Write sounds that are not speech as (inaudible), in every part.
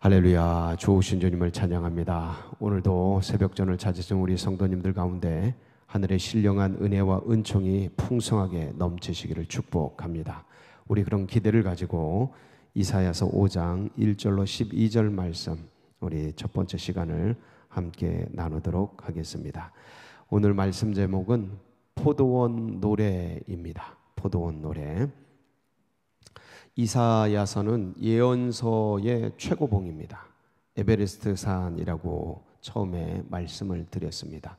할렐루야, 좋으신 주님을 찬양합니다. 오늘도 새벽전을 찾으신 우리 성도님들 가운데 하늘의 신령한 은혜와 은총이 풍성하게 넘치시기를 축복합니다. 우리 그런 기대를 가지고 이사야서 5장 1절로 12절 말씀 우리 첫 번째 시간을 함께 나누도록 하겠습니다. 오늘 말씀 제목은 포도원 노래입니다. 포도원 노래. 이사야서는 예언서의 최고봉입니다. 에베레스트 산이라고 처음에 말씀을 드렸습니다.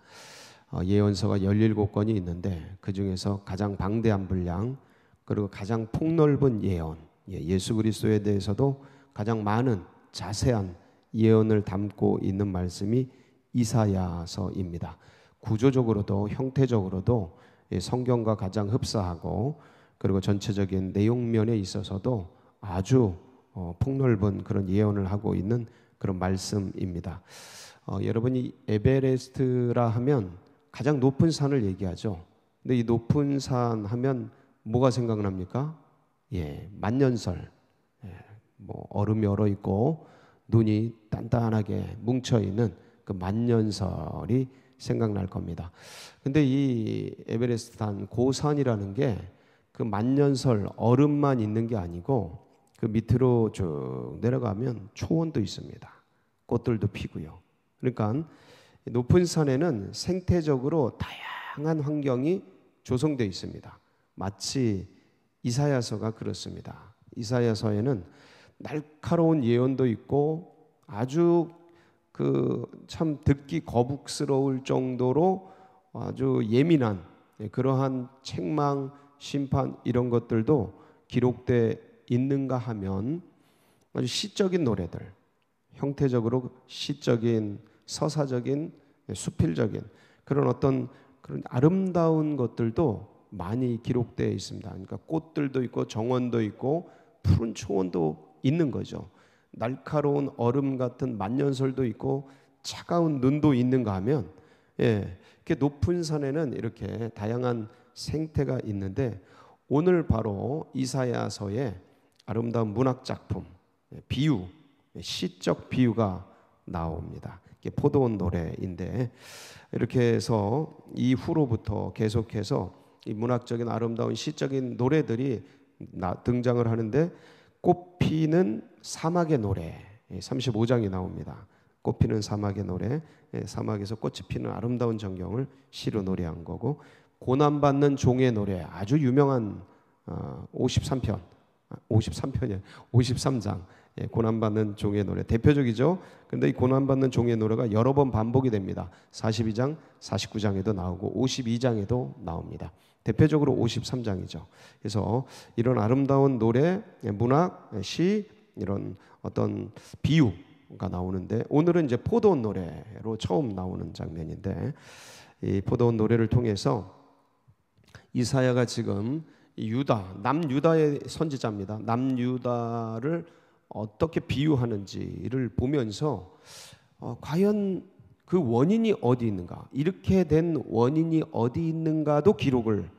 어, 예언서가 17건이 있는데 그 중에서 가장 방대한 분량 그리고 가장 폭넓은 예언 예, 예수 그리스도에 대해서도 가장 많은 자세한 예언을 담고 있는 말씀이 이사야서입니다. 구조적으로도 형태적으로도 예, 성경과 가장 흡사하고 그리고 전체적인 내용면에 있어서도 아주 어, 폭넓은 그런 예언을 하고 있는 그런 말씀입니다. 어, 여러분이 에베레스트라 하면 가장 높은 산을 얘기하죠. 근데 이 높은 산 하면 뭐가 생각납니까? 예, 만년설. 예, 뭐 얼음이 얼어 있고 눈이 단단하게 뭉쳐 있는 그 만년설이 생각날 겁니다. 근데 이 에베레스트산 고산이라는 게그 만년설 얼음만 있는 게 아니고 그 밑으로 쭉 내려가면 초원도 있습니다. 꽃들도 피고요. 그러니까 높은 산에는 생태적으로 다양한 환경이 조성되어 있습니다. 마치 이사야서가 그렇습니다. 이사야서에는 날카로운 예언도 있고 아주 그 참 듣기 거북스러울 정도로 아주 예민한 예, 그러한 책망 심판 이런 것들도 기록돼 있는가 하면 아주 시적인 노래들, 형태적으로 시적인, 서사적인, 수필적인 그런 어떤 그런 아름다운 것들도 많이 기록되어 있습니다. 그러니까 꽃들도 있고 정원도 있고 푸른 초원도 있는 거죠. 날카로운 얼음 같은 만년설도 있고 차가운 눈도 있는가 하면 예, 이렇게 높은 산에는 이렇게 다양한 생태가 있는데 오늘 바로 이사야서의 아름다운 문학 작품 예, 비유 예, 시적 비유가 나옵니다. 포도원 노래인데 이렇게 해서 이후로부터 계속해서 이 문학적인 아름다운 시적인 노래들이 등장을 하는데 꽃피는 사막의 노래 35장이 예, 나옵니다. 꽃피는 사막의 노래, 예, 사막에서 꽃이 피는 아름다운 전경을 시로 노래한 거고 고난받는 종의 노래 아주 유명한 53편, 5 3편이 53장 고난받는 종의 노래 대표적이죠. 그런데 이 고난받는 종의 노래가 여러 번 반복이 됩니다. 42장, 49장에도 나오고 52장에도 나옵니다. 대표적으로 53장이죠. 그래서 이런 아름다운 노래, 문학, 시 이런 어떤 비유 가 나오는데 오늘은 이제 포도원 노래로 처음 나오는 장면인데 이 포도원 노래를 통해서 이사야가 지금 유다 남유다의 선지자입니다. 남유다를 어떻게 비유하는지를 보면서 어, 과연 그 원인이 어디 있는가 이렇게 된 원인이 어디 있는가도 기록을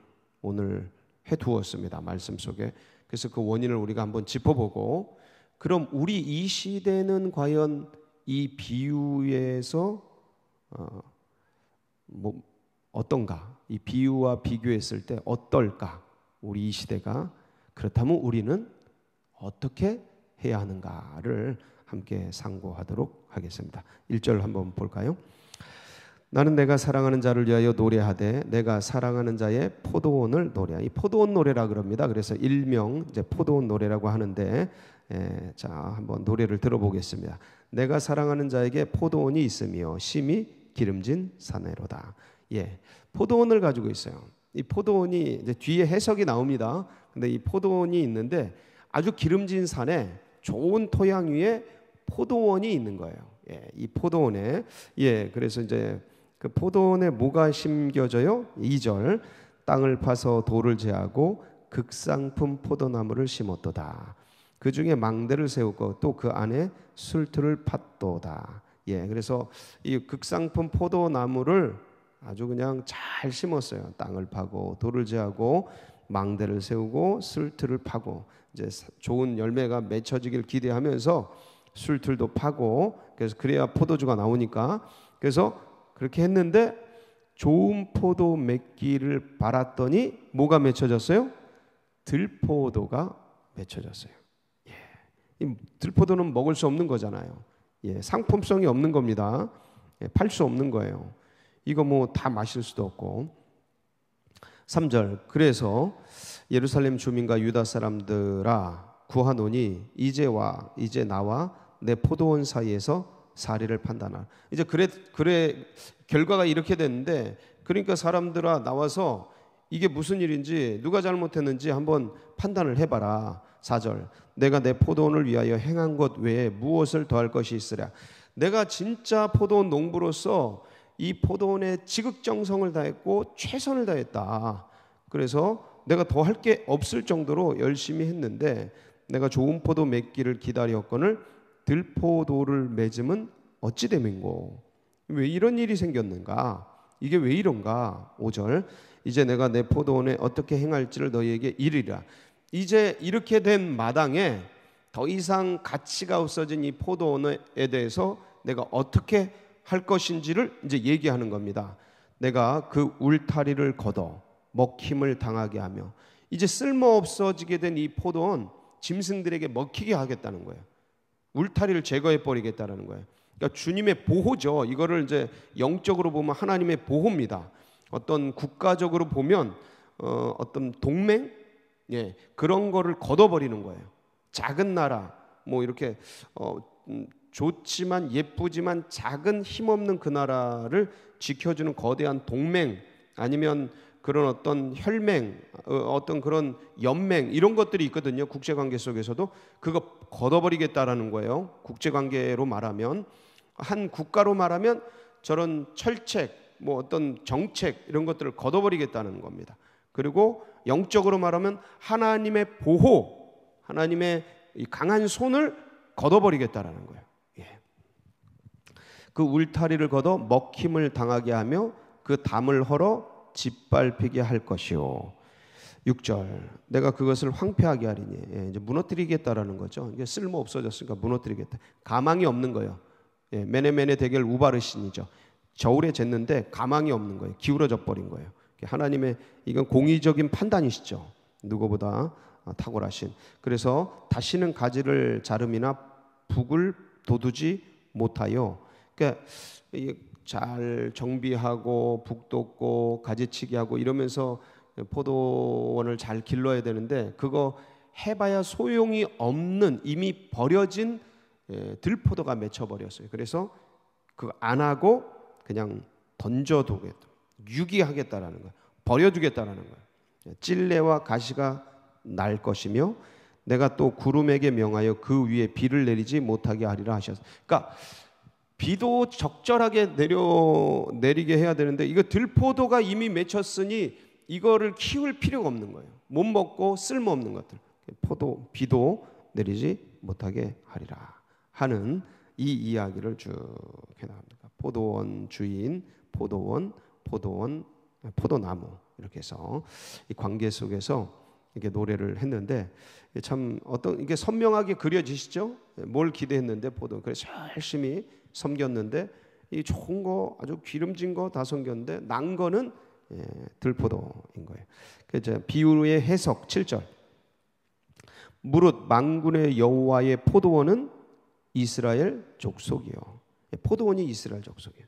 오늘 해두었습니다 말씀 속에 그래서 그 원인을 우리가 한번 짚어보고 그럼 우리 이 시대는 과연 이 비유에서 어, 뭐 어떤가? 이 비유와 비교했을 때 어떨까? 우리 이 시대가 그렇다면 우리는 어떻게 해야 하는가를 함께 상고하도록 하겠습니다. 1절 한번 볼까요? 나는 내가 사랑하는 자를 위하여 노래하되 내가 사랑하는 자의 포도원을 노래하. 이 포도원 노래라 그럽니다. 그래서 일명 이제 포도원 노래라고 하는데 예, 자 한번 노래를 들어보겠습니다. 내가 사랑하는 자에게 포도원이 있으며 심히 기름진 사내로다. 예, 포도원을 가지고 있어요. 이 포도원이 뒤에 해석이 나옵니다. 근데 이 포도원이 있는데 아주 기름진 산에 좋은 토양 위에 포도원이 있는 거예요. 예, 이 포도원에 예, 그래서 이제 그 포도원에 뭐가 심겨져요? 2절 땅을 파서 돌을 제하고 극상품 포도나무를 심었도다. 그 중에 망대를 세우고 또 그 안에 술틀을 팠도다. 예, 그래서 이 극상품 포도나무를 아주 그냥 잘 심었어요. 땅을 파고 돌을 제하고 망대를 세우고 술틀을 파고 이제 좋은 열매가 맺혀지길 기대하면서 술틀도 파고 그래서 그래야 포도주가 나오니까 그래서 그렇게 했는데 좋은 포도 맺기를 바랐더니 뭐가 맺혀졌어요? 들포도가 맺혀졌어요. 이 들포도는 먹을 수 없는 거잖아요. 예, 상품성이 없는 겁니다. 예, 팔수 없는 거예요. 이거 뭐 다 마실 수도 없고. 3절. 그래서 예루살렘 주민과 유다 사람들아 구하노니 이제와 이제 나와 내 포도원 사이에서 사리를 판단하. 이제 그래 그래 결과가 이렇게 됐는데 그러니까 사람들아 나와서 이게 무슨 일인지 누가 잘못했는지 한번 판단을 해봐라. 4절 내가 내 포도원을 위하여 행한 것 외에 무엇을 더할 것이 있으랴 내가 진짜 포도원 농부로서 이 포도원에 지극정성을 다했고 최선을 다했다 그래서 내가 더할게 없을 정도로 열심히 했는데 내가 좋은 포도 맺기를 기다렸건을 들포도를 맺음은 어찌 됨인고 왜 이런 일이 생겼는가 이게 왜 이런가 5절 이제 내가 내 포도원에 어떻게 행할지를 너희에게 이르라 이제 이렇게 된 마당에 더 이상 가치가 없어진 이 포도원에 대해서 내가 어떻게 할 것인지를 이제 얘기하는 겁니다. 내가 그 울타리를 걷어 먹힘을 당하게 하며 이제 쓸모 없어지게 된 이 포도원 짐승들에게 먹히게 하겠다는 거예요. 울타리를 제거해 버리겠다는 거예요. 그러니까 주님의 보호죠. 이거를 이제 영적으로 보면 하나님의 보호입니다. 어떤 국가적으로 보면 어, 어떤 동맹 예, 그런 거를 걷어버리는 거예요. 작은 나라, 뭐 이렇게 어, 음, 좋지만 예쁘지만 작은 힘없는 그 나라를 지켜주는 거대한 동맹 아니면 그런 어떤 혈맹, 어, 어떤 그런 연맹 이런 것들이 있거든요. 국제 관계 속에서도 그거 걷어버리겠다라는 거예요. 국제 관계로 말하면 한 국가로 말하면 저런 철책, 뭐 어떤 정책 이런 것들을 걷어버리겠다는 겁니다. 그리고 영적으로 말하면 하나님의 보호, 하나님의 강한 손을 걷어버리겠다라는 거예요. 예. 그 울타리를 걷어 먹힘을 당하게 하며 그 담을 헐어 짓밟히게 할 것이요. 6절 내가 그것을 황폐하게 하리니 예, 이제 무너뜨리겠다라는 거죠. 이게 쓸모 없어졌으니까 무너뜨리겠다. 가망이 없는 거예요. 예, 메네메네 대결 우바르신이죠. 저울에 쟀는데 가망이 없는 거예요. 기울어져 버린 거예요. 하나님의 이건 공의적인 판단이시죠. 누구보다 아, 탁월하신. 그래서 다시는 가지를 자름이나 북을 도두지 못하여. 그러니까 잘 정비하고 북돋고 가지치기하고 이러면서 포도원을 잘 길러야 되는데 그거 해봐야 소용이 없는 이미 버려진 예, 들포도가 맺혀버렸어요. 그래서 그안 하고 그냥 던져두겠다. 유기하겠다라는 거예요. 버려두겠다라는 거예요. 찔레와 가시가 날 것이며 내가 또 구름에게 명하여 그 위에 비를 내리지 못하게 하리라 하셨어. 그러니까 비도 적절하게 내려 내리게 해야 되는데 이거 들포도가 이미 맺혔으니 이거를 키울 필요가 없는 거예요. 못 먹고 쓸모 없는 것들. 포도 비도 내리지 못하게 하리라 하는 이 이야기를 쭉 해나갑니다. 포도원 주인, 포도원 포도원, 포도나무 이렇게 해서 이 관계 속에서 이렇게 노래를 했는데 참 어떤 이게 선명하게 그려지시죠? 뭘 기대했는데 포도 그래서 열심히 섬겼는데 이 좋은 거 아주 기름진 거 다 섬겼는데 난 거는 예, 들포도인 거예요. 그래서 비유의 해석 7절. 무릇 만군의 여호와의 포도원은 이스라엘 족속이요. 예, 포도원이 이스라엘 족속이에요.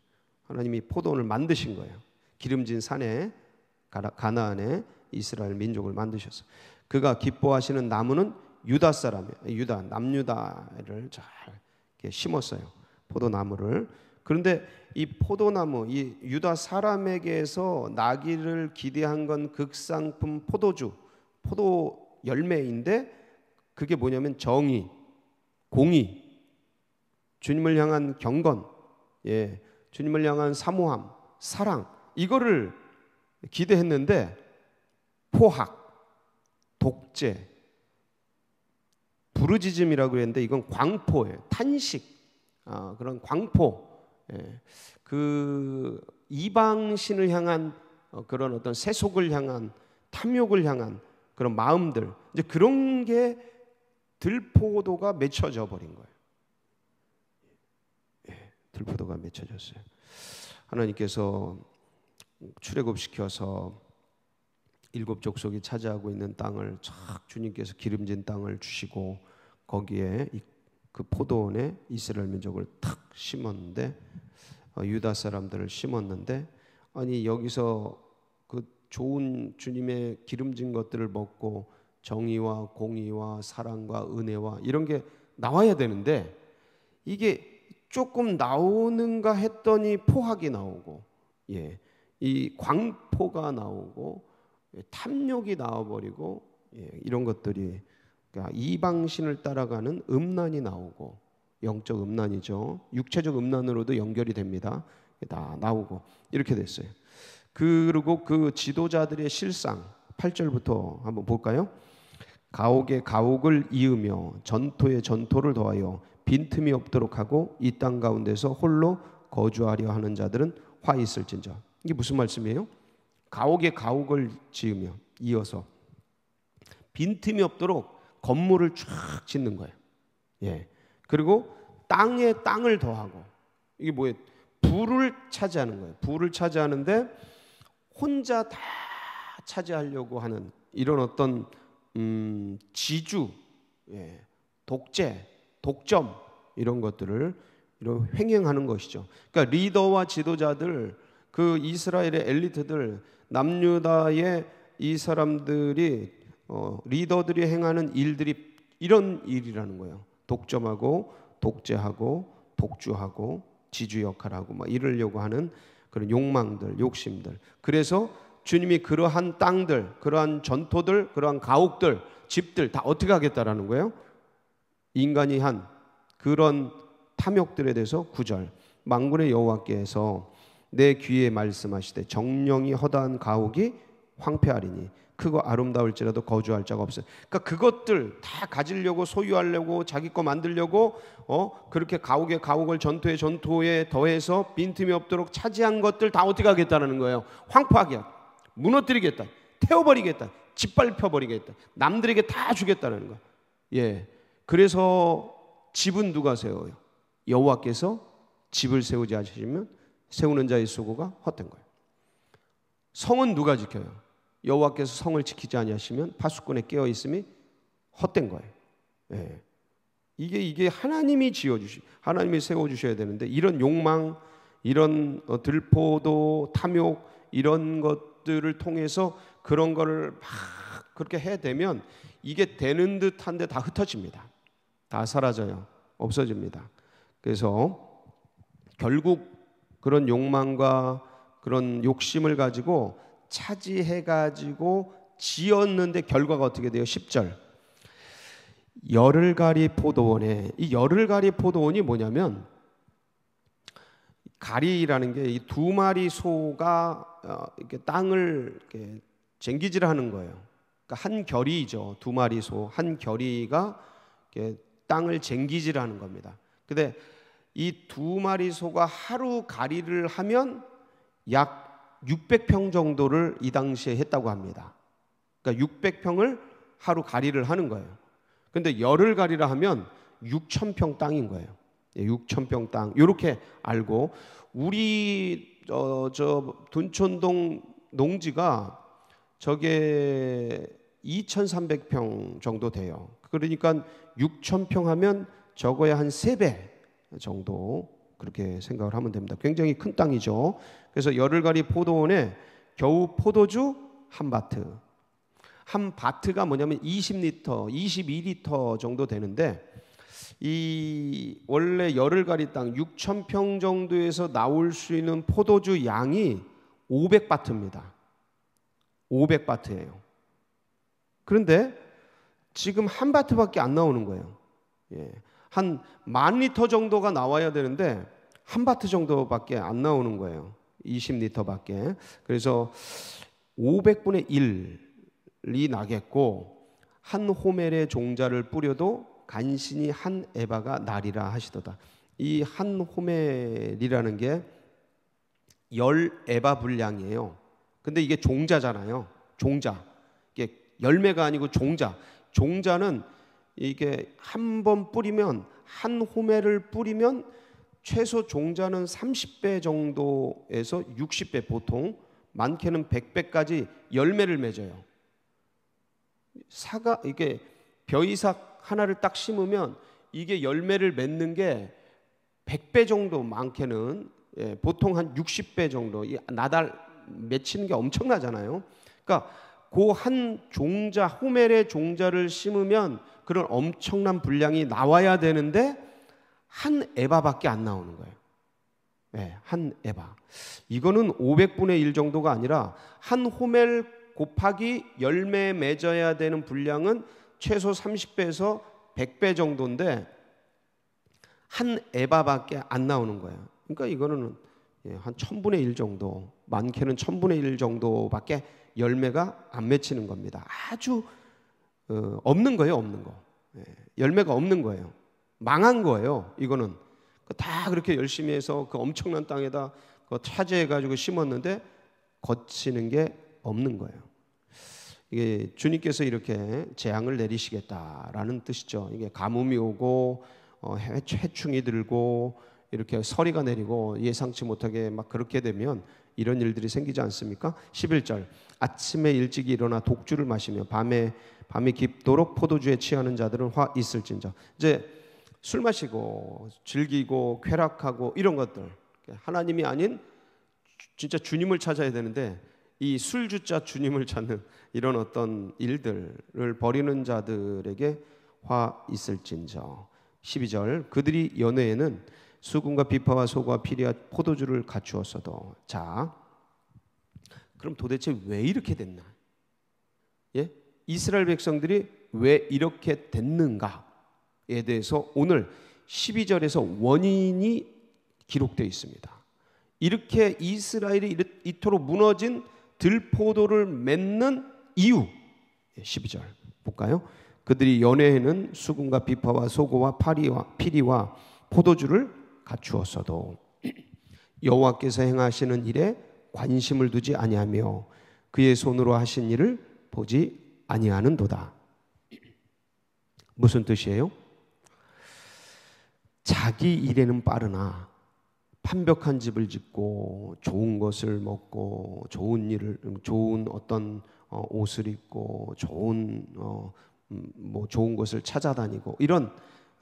하나님이 포도원을 만드신 거예요. 기름진 산에 가나안에 이스라엘 민족을 만드셔서 그가 기뻐하시는 나무는 유다 사람이 유다 남유다를 잘 심었어요. 포도나무를. 그런데 이 포도나무 이 유다 사람에게서 나기를 기대한 건 극상품 포도주 포도 열매인데 그게 뭐냐면 정의, 공의, 주님을 향한 경건, 예, 주님을 향한 사모함, 사랑 이거를 기대했는데 포학, 독재, 부르짖음이라고 했는데 이건 광포예요. 탄식 아, 그런 광포 예, 그 이방신을 향한 어, 그런 어떤 세속을 향한 탐욕을 향한 그런 마음들 이제 그런 게 들포도가 맺혀져 버린 거예요. 풀포도가 맺혀졌어요. 하나님께서 출애굽시켜서 일곱 족속이 차지하고 있는 땅을 착 주님께서 기름진 땅을 주시고 거기에 그 포도원에 이스라엘 민족을 탁 심었는데 어, 유다 사람들을 심었는데 아니 여기서 그 좋은 주님의 기름진 것들을 먹고 정의와 공의와 사랑과 은혜와 이런 게 나와야 되는데 이게 조금 나오는가 했더니 포학이 나오고 예. 이 광포가 나오고 예, 탐욕이 나와버리고 예, 이런 것들이 그러니까 이방신을 따라가는 음란이 나오고 영적 음란이죠. 육체적 음란으로도 연결이 됩니다. 다 나오고 이렇게 됐어요. 그리고 그 지도자들의 실상 8절부터 한번 볼까요? 가옥에 가옥을 이으며 전토에 전토를 더하여 빈틈이 없도록 하고 이 땅 가운데서 홀로 거주하려 하는 자들은 화 있을진저. 이게 무슨 말씀이에요? 가옥에 가옥을 지으며 이어서 빈틈이 없도록 건물을 쫙 짓는 거예요. 예. 그리고 땅에 땅을 더하고 이게 뭐예요? 부를 차지하는 거예요. 부를 차지하는데 혼자 다 차지하려고 하는 이런 어떤 음, 지주, 예, 독재 독점 이런 것들을 이런 횡행하는 것이죠. 그러니까 리더와 지도자들 그 이스라엘의 엘리트들 남유다의 이 사람들이 어, 리더들이 행하는 일들이 이런 일이라는 거예요. 독점하고 독재하고 독주하고 지주 역할하고 막 이러려고 하는 그런 욕망들, 욕심들. 그래서 주님이 그러한 땅들, 그러한 전토들, 그러한 가옥들, 집들 다 어떻게 하겠다라는 거예요? 인간이 한 그런 탐욕들에 대해서 구절 망군의 여호와께서 내 귀에 말씀하시되 정령이 허다한 가옥이 황폐하리니 크고 아름다울지라도 거주할 자가 없어요. 그러니까 그것들 다 가지려고 소유하려고 자기 거 만들려고 어 그렇게 가옥에 가옥을 전투에 전투에 더해서 빈틈이 없도록 차지한 것들 다 어떻게 하겠다는 거예요. 황폐하게 무너뜨리겠다. 태워버리겠다. 짓밟혀버리겠다. 남들에게 다 주겠다는 거. 예. 그래서 집은 누가 세워요? 여호와께서 집을 세우지 않으시면 세우는 자의 수고가 헛된 거예요. 성은 누가 지켜요? 여호와께서 성을 지키지 아니시면 파수꾼의 깨어 있음이 헛된 거예요. 예. 이게 이게 하나님이 지어 주시 하나님이 세워 주셔야 되는데 이런 욕망, 이런 어, 들포도, 탐욕 이런 것들을 통해서 그런 거를 막 그렇게 해 되면 이게 되는 듯한데 다 흩어집니다. 다 사라져요. 없어집니다. 그래서 결국 그런 욕망과 그런 욕심을 가지고 차지해 가지고 지었는데 결과가 어떻게 돼요? 10절. 열흘가리 포도원에 이 열흘가리 포도원이 뭐냐면 가리라는 게 이 두 마리 소가 어, 이렇게 땅을 이렇게 쟁기질하는 거예요. 그러니까 한 결이죠. 두 마리 소 한 결이가 이렇게 땅을 쟁기질하는 겁니다. 근데 이 두 마리 소가 하루 가리를 하면 약 600평 정도를 이 당시에 했다고 합니다. 그러니까 600평을 하루 가리를 하는 거예요. 근데 열흘 가리라 하면 6천평 땅인 거예요. 6천평 예, 땅. 이렇게 알고 우리 어, 저 둔촌동 농지가 저게 2,300평 정도 돼요. 그러니까 6천 평 하면 적어야 한3배 정도 그렇게 생각을 하면 됩니다. 굉장히 큰 땅이죠. 그래서 열흘가리 포도원에 겨우 포도주 한 바트. 한 바트가 뭐냐면 20리터, 22리터 정도 되는데 이 원래 열흘가리 땅 6천 평 정도에서 나올 수 있는 포도주 양이 500바트입니다. 500바트예요. 그런데 지금 한 바트밖에 안 나오는 거예요. 예. 한만 리터 정도가 나와야 되는데 한 바트 정도밖에 안 나오는 거예요. 20리터밖에. 그래서 500분의 1이 나겠고 한 호멜의 종자를 뿌려도 간신히 한 에바가 날이라 하시도다. 이 한 호멜이라는 게 열 에바 분량이에요. 근데 이게 종자잖아요. 종자. 이게 열매가 아니고 종자. 종자는 이게 한 번 뿌리면 한 호매를 뿌리면 최소 종자는 30배 정도에서 60배 보통 많게는 100배까지 열매를 맺어요. 사가 이게 벼이삭 하나를 딱 심으면 이게 열매를 맺는 게 100배 정도 많게는 예, 보통 한 60배 정도 나달 맺히는 게 엄청나잖아요. 그러니까 고한 그 종자 호멜의 종자를 심으면 그런 엄청난 분량이 나와야 되는데 한 에바밖에 안 나오는 거예요. 네, 한 에바. 이거는 500분의 1 정도가 아니라 한 호멜 곱하기 열매 맺어야 되는 분량은 최소 30배에서 100배 정도인데 한 에바밖에 안 나오는 거예요. 그러니까 이거는 예, 한 천분의 일 정도, 많게는 천분의 일 정도밖에 열매가 안 맺히는 겁니다. 아주 어, 없는 거예요, 없는 거. 예, 열매가 없는 거예요. 망한 거예요. 이거는 그 다 그렇게 열심히 해서 그 엄청난 땅에다 그 차지해 가지고 심었는데 거치는 게 없는 거예요. 이게 주님께서 이렇게 재앙을 내리시겠다라는 뜻이죠. 이게 가뭄이 오고 어, 해충이 들고 이렇게 서리가 내리고 예상치 못하게 막 그렇게 되면 이런 일들이 생기지 않습니까? 11절. 아침에 일찍 일어나 독주를 마시며 밤에 밤이 깊도록 포도주에 취하는 자들은 화 있을진저. 이제 술 마시고 즐기고 쾌락하고 이런 것들 하나님이 아닌 진짜 주님을 찾아야 되는데 이 술주자 주님을 찾는 이런 어떤 일들을 버리는 자들에게 화 있을진저. 12절 그들이 연회에는 수금과 비파와 소과 피리와 포도주를 갖추었어도 자 그럼 도대체 왜 이렇게 됐나? 예? 이스라엘 백성들이 왜 이렇게 됐는가에 대해서 오늘 12절에서 원인이 기록되어 있습니다. 이렇게 이스라엘이 이토록 무너진 들포도를 맺는 이유 12절 예, 볼까요? 그들이 연회에는 수금과 비파와 소고와 파리와 피리와 포도주를 갖추었어도 여호와께서 행하시는 일에 관심을 두지 아니하며 그의 손으로 하신 일을 보지 아니하는도다. 무슨 뜻이에요? 자기 일에는 빠르나 판벽한 집을 짓고 좋은 것을 먹고 좋은 일을 좋은 어떤 어, 옷을 입고 좋은 어, 음, 뭐 좋은 것을 찾아다니고 이런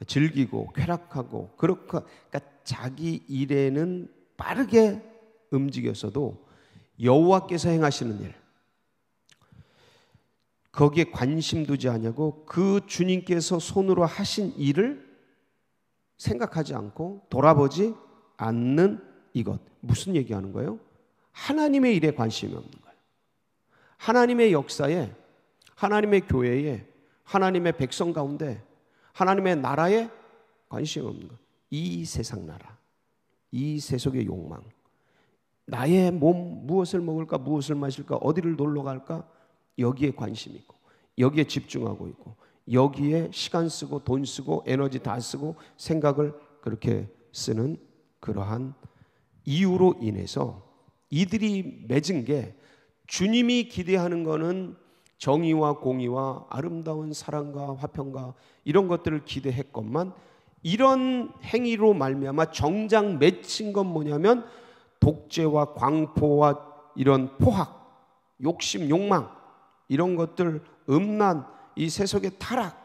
즐기고 쾌락하고 그렇게 그러니까 자기 일에는 빠르게 움직였어도 여호와께서 행하시는 일 거기에 관심 두지 않냐고 그 주님께서 손으로 하신 일을 생각하지 않고 돌아보지 않는 이것 무슨 얘기하는 거예요? 하나님의 일에 관심이 없는 거예요. 하나님의 역사에 하나님의 교회에 하나님의 백성 가운데 하나님의 나라에 관심 없는 것. 이 세상 나라, 이 세속의 욕망, 나의 몸 무엇을 먹을까, 무엇을 마실까, 어디를 놀러 갈까 여기에 관심 있고 여기에 집중하고 있고 여기에 시간 쓰고 돈 쓰고 에너지 다 쓰고 생각을 그렇게 쓰는 그러한 이유로 인해서 이들이 맺은 게 주님이 기대하는 거는 정의와 공의와 아름다운 사랑과 화평과 이런 것들을 기대했건만 이런 행위로 말미암아 정장 맺힌 건 뭐냐면 독재와 광포와 이런 포악 욕심, 욕망 이런 것들 음란 이 세속의 타락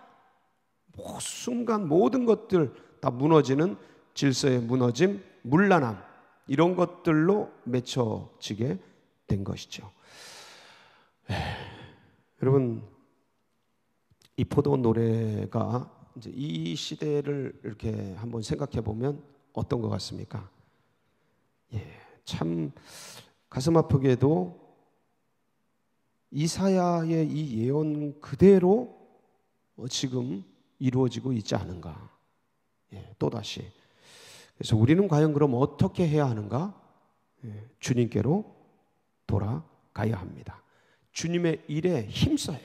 뭐 순간 모든 것들 다 무너지는 질서의 무너짐, 문란함 이런 것들로 맺혀지게 된 것이죠. 에이. 예. 여러분 이 포도원 노래가 이제 이 시대를 이렇게 한번 생각해 보면 어떤 것 같습니까? 예, 참 가슴 아프게도 이사야의 이 예언 그대로 지금 이루어지고 있지 않은가. 예, 또 다시. 그래서 우리는 과연 그럼 어떻게 해야 하는가? 예, 주님께로 돌아가야 합니다. 주님의 일에 힘써요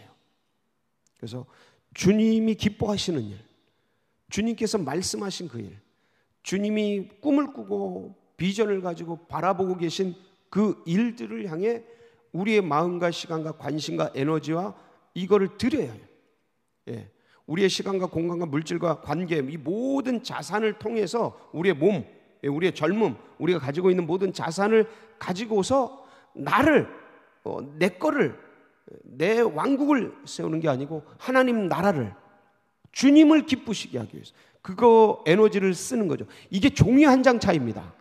그래서 주님이 기뻐하시는 일, 주님께서 말씀하신 그 일, 주님이 꿈을 꾸고 비전을 가지고 바라보고 계신 그 일들을 향해 우리의 마음과 시간과 관심과 에너지와 이거를 드려야 해요. 예. 우리의 시간과 공간과 물질과 관계, 이 모든 자산을 통해서 우리의 몸, 예, 우리의 젊음, 우리가 가지고 있는 모든 자산을 가지고서 나를 어, 내 거를 내 왕국을 세우는 게 아니고 하나님 나라를 주님을 기쁘시게 하기 위해서 그거 에너지를 쓰는 거죠. 이게 종이 한 장 차이입니다.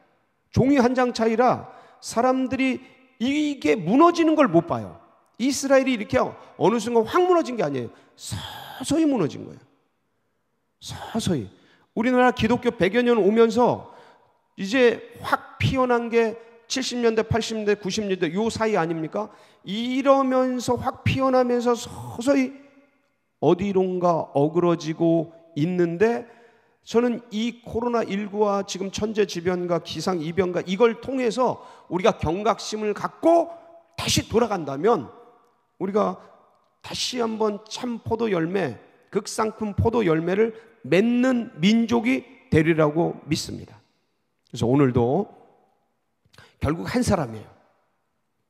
종이 한 장 차이라 사람들이 이게 무너지는 걸 못 봐요. 이스라엘이 이렇게 어느 순간 확 무너진 게 아니에요. 서서히 무너진 거예요. 서서히. 우리나라 기독교 100여 년 오면서 이제 확 피어난 게 70년대, 80년대, 90년대 요 사이 아닙니까? 이러면서 확 피어나면서 서서히 어디론가 어그러지고 있는데 저는 이 코로나19와 지금 천재지변과 기상이변과 이걸 통해서 우리가 경각심을 갖고 다시 돌아간다면 우리가 다시 한번 참 포도 열매, 극상품 포도 열매를 맺는 민족이 되리라고 믿습니다. 그래서 오늘도 결국 한 사람이에요.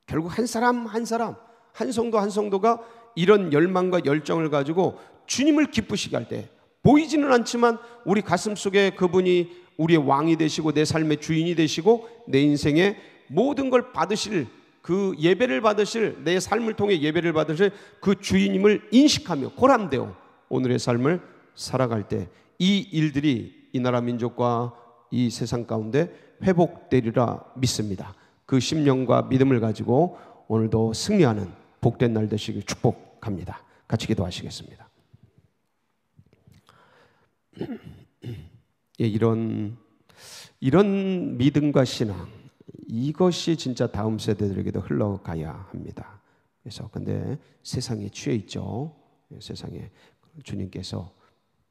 결국 한 사람 한 사람 한 성도 한 성도가 이런 열망과 열정을 가지고 주님을 기쁘시게 할 때 보이지는 않지만 우리 가슴 속에 그분이 우리의 왕이 되시고 내 삶의 주인이 되시고 내 인생의 모든 걸 받으실 그 예배를 받으실 내 삶을 통해 예배를 받으실 그 주인임을 인식하며 고람되어 오늘의 삶을 살아갈 때 이 일들이 이 나라 민족과 이 세상 가운데 회복되리라 믿습니다. 그 심령과 믿음을 가지고 오늘도 승리하는 복된 날 되시길 축복합니다. 같이 기도하시겠습니다. (clears throat) 예, 이런 이런 믿음과 신앙 이것이 진짜 다음 세대들에게도 흘러가야 합니다. 그래서 근데 세상에 취해 있죠. 예, 세상에 주님께서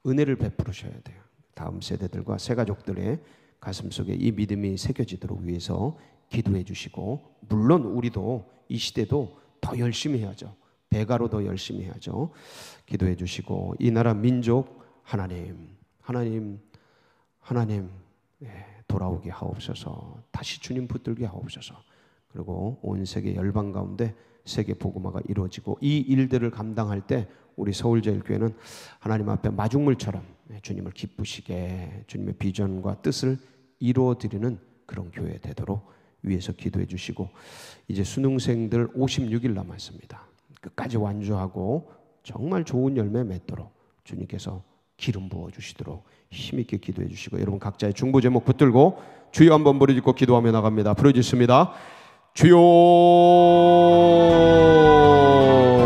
은혜를 베풀으셔야 돼요. 다음 세대들과 새 가족들의 가슴 속에 이 믿음이 새겨지도록 위해서 기도해 주시고 물론 우리도 이 시대도 더 열심히 해야죠. 배가로 더 열심히 해야죠. 기도해 주시고 이 나라 민족 하나님 하나님 하나님 예, 돌아오게 하옵소서. 다시 주님 붙들게 하옵소서. 그리고 온 세계 열방 가운데 세계 복음화가 이루어지고 이 일들을 감당할 때 우리 서울제일교회는 하나님 앞에 마중물처럼 네, 주님을 기쁘시게 주님의 비전과 뜻을 이루어 드리는 그런 교회 되도록 위해서 기도해 주시고 이제 수능생들 56일 남았습니다. 끝까지 완주하고 정말 좋은 열매 맺도록 주님께서 기름 부어 주시도록 힘 있게 기도해 주시고 여러분 각자의 중보 제목 붙들고 주여 한번 부르짖고 기도하며 나갑니다. 부르짖습니다. 주여